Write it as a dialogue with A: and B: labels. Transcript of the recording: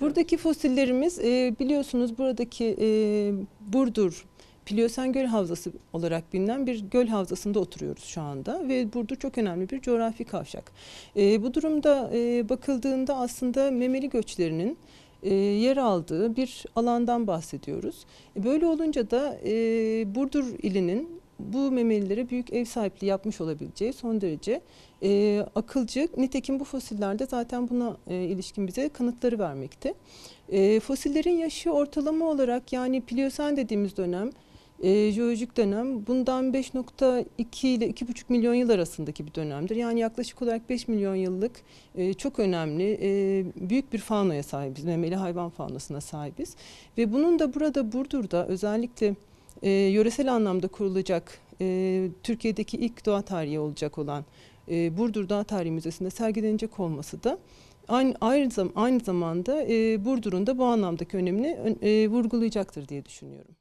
A: Buradaki fosillerimiz e, biliyorsunuz buradaki e, Burdur Pliosen Göl Havzası olarak bilinen bir göl havzasında oturuyoruz şu anda ve Burdur çok önemli bir coğrafi kavşak. E, bu durumda bakıldığında aslında memeli göçlerinin e, yer aldığı bir alandan bahsediyoruz. Böyle olunca da Burdur ilinin bu memelilere büyük ev sahipliği yapmış olabileceği son derece e, akılcı. Nitekim bu fosillerde zaten buna e, ilişkin bize kanıtları vermekte. E, fosillerin yaşı ortalama olarak yani Pliosen dediğimiz dönem, e, jeolojik dönem bundan 5.2 ile 2.5 milyon yıl arasındaki bir dönemdir. Yani yaklaşık olarak 5 milyon yıllık e, çok önemli e, büyük bir faunaya sahibiz. Memeli hayvan faunasına sahibiz. Ve bunun da burada Burdur'da özellikle e, yöresel anlamda kurulacak e, Türkiye'deki ilk doğa tarihi olacak olan e, Burdur Doğa Tarihi Müzesi'nde sergilenecek olması da aynı, aynı, zam, aynı zamanda e, Burdur'un da bu anlamdaki önemini e, vurgulayacaktır diye düşünüyorum.